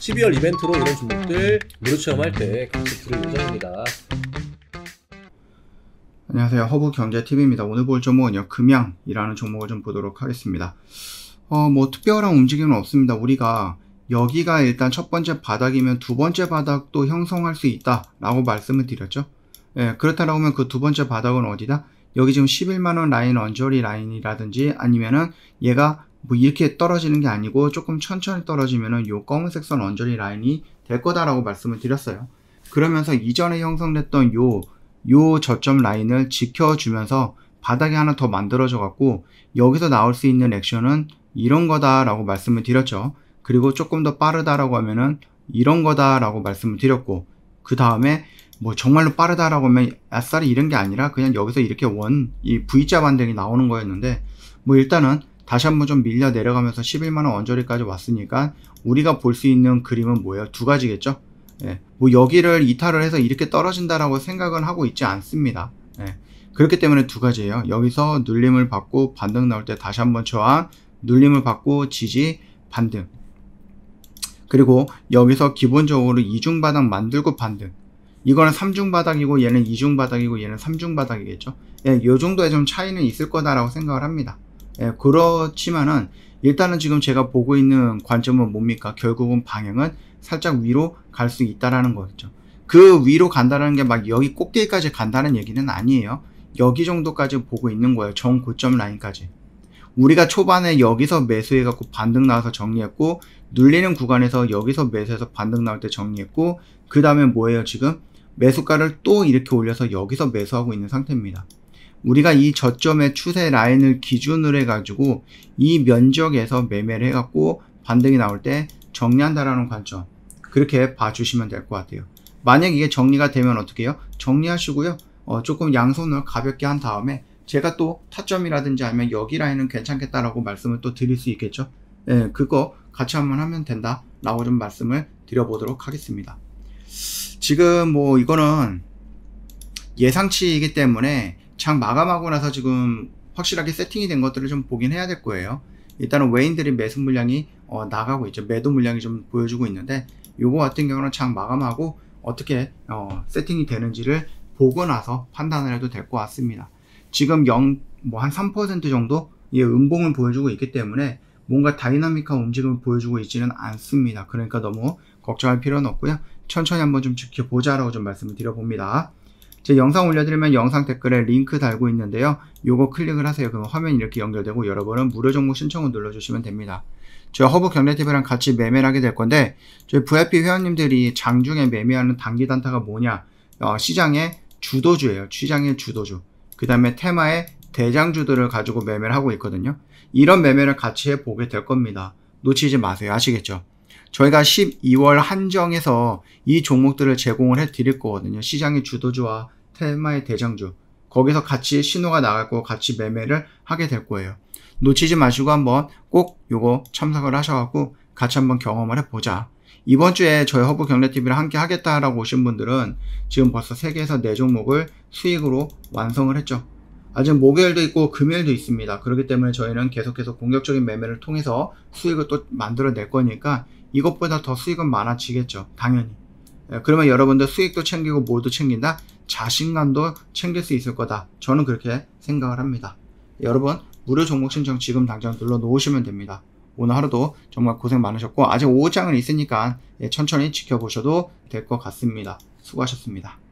12월 이벤트로 이런 종목들 무료 체험할 때 같이 들을 예정입니다. 안녕하세요. 허브 경제 TV입니다. 오늘 볼 종목은요. 금양이라는 종목을 좀 보도록 하겠습니다. 어, 뭐 특별한 움직임은 없습니다. 우리가 여기가 일단 첫 번째 바닥이면 두 번째 바닥도 형성할 수 있다라고 말씀을 드렸죠. 예, 그렇다라고 하면 그 두 번째 바닥은 어디다? 여기 지금 11만원 라인 언저리 라인이라든지 아니면은 얘가 뭐 이렇게 떨어지는 게 아니고 조금 천천히 떨어지면은 이 검은색 선 언저리 라인이 될 거다라고 말씀을 드렸어요. 그러면서 이전에 형성됐던 요, 요 저점 라인을 지켜주면서 바닥이 하나 더 만들어져 갖고 여기서 나올 수 있는 액션은 이런 거다라고 말씀을 드렸죠. 그리고 조금 더 빠르다라고 하면은 이런 거다라고 말씀을 드렸고 그 다음에 뭐 정말로 빠르다라고 하면 아싸리 이런 게 아니라 그냥 여기서 이렇게 원 이 V자 반등이 나오는 거였는데 뭐 일단은 다시 한 번 좀 밀려 내려가면서 11만원 언저리까지 왔으니까 우리가 볼 수 있는 그림은 뭐예요? 두 가지겠죠? 예, 뭐 여기를 이탈을 해서 이렇게 떨어진다라고 생각은 하고 있지 않습니다. 예, 그렇기 때문에 두 가지예요. 여기서 눌림을 받고 반등 나올 때 다시 한 번 저항, 눌림을 받고 지지, 반등. 그리고 여기서 기본적으로 이중바닥 만들고 반등. 이거는 3중바닥이고 얘는 이중바닥이고 얘는 3중바닥이겠죠. 예, 요 정도의 좀 차이는 있을 거다라고 생각을 합니다. 예, 그렇지만은 일단은 지금 제가 보고 있는 관점은 뭡니까? 결국은 방향은 살짝 위로 갈 수 있다라는 거죠. 그 위로 간다라는 게 막 여기 꼭대기까지 간다는 얘기는 아니에요. 여기 정도까지 보고 있는 거예요. 정 고점 라인까지. 우리가 초반에 여기서 매수해갖고 반등 나와서 정리했고 눌리는 구간에서 여기서 매수해서 반등 나올 때 정리했고 그 다음에 뭐예요 지금? 매수가를 또 이렇게 올려서 여기서 매수하고 있는 상태입니다. 우리가 이 저점의 추세 라인을 기준으로 해가지고 이 면적에서 매매를 해갖고 반등이 나올 때 정리한다라는 관점 그렇게 봐주시면 될 것 같아요. 만약 이게 정리가 되면 어떻게 해요? 정리하시고요. 어, 조금 양손을 가볍게 한 다음에 제가 또 타점이라든지 아니면 여기 라인은 괜찮겠다라고 말씀을 또 드릴 수 있겠죠. 예, 그거 같이 한번 하면 된다라고 좀 말씀을 드려보도록 하겠습니다. 지금 뭐 이거는 예상치이기 때문에 장 마감하고 나서 지금 확실하게 세팅이 된 것들을 좀 보긴 해야 될 거예요. 일단은 외인들이 매수 물량이 어, 나가고 있죠. 매도 물량이 좀 보여주고 있는데 요거 같은 경우는 장 마감하고 어떻게 어, 세팅이 되는지를 보고 나서 판단을 해도 될 것 같습니다. 지금 0, 뭐 한 3% 정도 예, 음봉을 보여주고 있기 때문에 뭔가 다이나믹한 움직임을 보여주고 있지는 않습니다. 그러니까 너무 걱정할 필요는 없고요. 천천히 한번 좀 지켜보자라고 좀 말씀을 드려봅니다. 제 영상 올려드리면 영상 댓글에 링크 달고 있는데요. 요거 클릭을 하세요. 그럼 화면이 이렇게 연결되고 여러분은 무료 정보 신청을 눌러주시면 됩니다. 저 허브 경제TV랑 같이 매매를 하게 될 건데 저희 VIP 회원님들이 장중에 매매하는 단기 단타가 뭐냐 어, 시장의 주도주예요. 시장의 주도주. 그 다음에 테마의 대장주들을 가지고 매매를 하고 있거든요. 이런 매매를 같이 해보게 될 겁니다. 놓치지 마세요. 아시겠죠? 저희가 12월 한정에서 이 종목들을 제공을 해 드릴 거거든요. 시장의 주도주와 테마의 대장주. 거기서 같이 신호가 나갈고 같이 매매를 하게 될 거예요. 놓치지 마시고 한번 꼭 요거 참석을 하셔갖고 같이 한번 경험을 해보자. 이번 주에 저희 허브 경례 t v 를 함께 하겠다라고 오신 분들은 지금 벌써 3개에서 4종목을 수익으로 완성을 했죠. 아직 목요일도 있고 금요일도 있습니다. 그렇기 때문에 저희는 계속해서 공격적인 매매를 통해서 수익을 또 만들어낼 거니까 이것보다 더 수익은 많아지겠죠. 당연히. 예, 그러면 여러분들 수익도 챙기고 모두 챙긴다? 자신감도 챙길 수 있을 거다. 저는 그렇게 생각을 합니다. 여러분, 무료 종목 신청 지금 당장 눌러 놓으시면 됩니다. 오늘 하루도 정말 고생 많으셨고, 아직 5장은 있으니까 예, 천천히 지켜보셔도 될 것 같습니다. 수고하셨습니다.